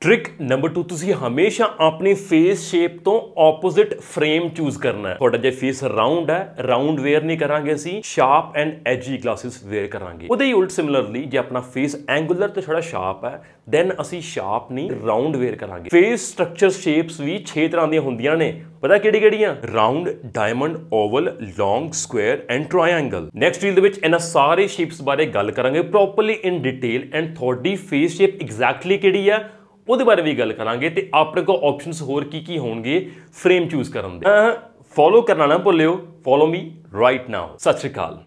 trick number 2 ਤੁਸੀਂ ਹਮੇਸ਼ਾ ਆਪਣੀ ਫੇਸ ਸ਼ੇਪ ਤੋਂ ਆਪੋਜ਼ਿਟ ਫਰੇਮ ਚੂਜ਼ ਕਰਨਾ ਹੈ ਤੁਹਾਡਾ ਜੇ ਫੇਸ ਰਾਉਂਡ ਹੈ ਰਾਉਂਡ ਵੇਅਰ ਨਹੀਂ ਕਰਾਂਗੇ ਅਸੀਂ sharp and edgy glasses wear ਕਰਾਂਗੇ ਉਹਦੇ ਹੀ ਉਲਟ ਸਿਮਿਲਰਲੀ ਜੇ ਆਪਣਾ ਫੇਸ ਐਂਗੂਲਰ ਤੇ ਥੋੜਾ ਸ਼ਾਰਪ ਹੈ ਦੈਨ ਅਸੀਂ ਸ਼ਾਰਪ ਨਹੀਂ ਰਾਉਂਡ ਵੇਅਰ ਕਰਾਂਗੇ ਫੇਸ ਸਟਰਕਚਰ ਸ਼ੇਪਸ ਵੀ 6 ਤਰ੍ਹਾਂ ਦੀਆਂ ਹੁੰਦੀਆਂ ਨੇ ਪਤਾ ਕਿਹੜੀ ਕਿਹੜੀਆਂ round diamond oval long square and triangle next reel ਦੇ ਵਿੱਚ ਇਹਨਾਂ ਸਾਰੇ ਸ਼ੇਪਸ ਬਾਰੇ ਗੱਲ ਕਰਾਂਗੇ ਪ੍ਰੋਪਰਲੀ ਇਨ ਡਿਟੇਲ ਐਂਡ ਤੁਹਾਡੀ ਫੇਸ ਸ਼ੇਪ ਐਗਜ਼ੈਕਟਲੀ ਕਿਹੜੀ ਹੈ ਉਹਦੇ ਬਾਰੇ ਵੀ ਗੱਲ ਕਰਾਂਗੇ ਤੇ ਆਪਣੇ ਕੋਲ ਆਪਸ਼ਨਸ ਹੋਰ ਕੀ ਕੀ ਹੋਣਗੇ ਫਰੇਮ ਚੂਜ਼ ਕਰਨ ਦੇ ਫੋਲੋ ਕਰਨਾ ਨਾ ਭੁੱਲਿਓ ਫੋਲੋ ਮੀ ਰਾਈਟ ਨਾਓ ਸਤਿ ਸ਼੍ਰੀ ਅਕਾਲ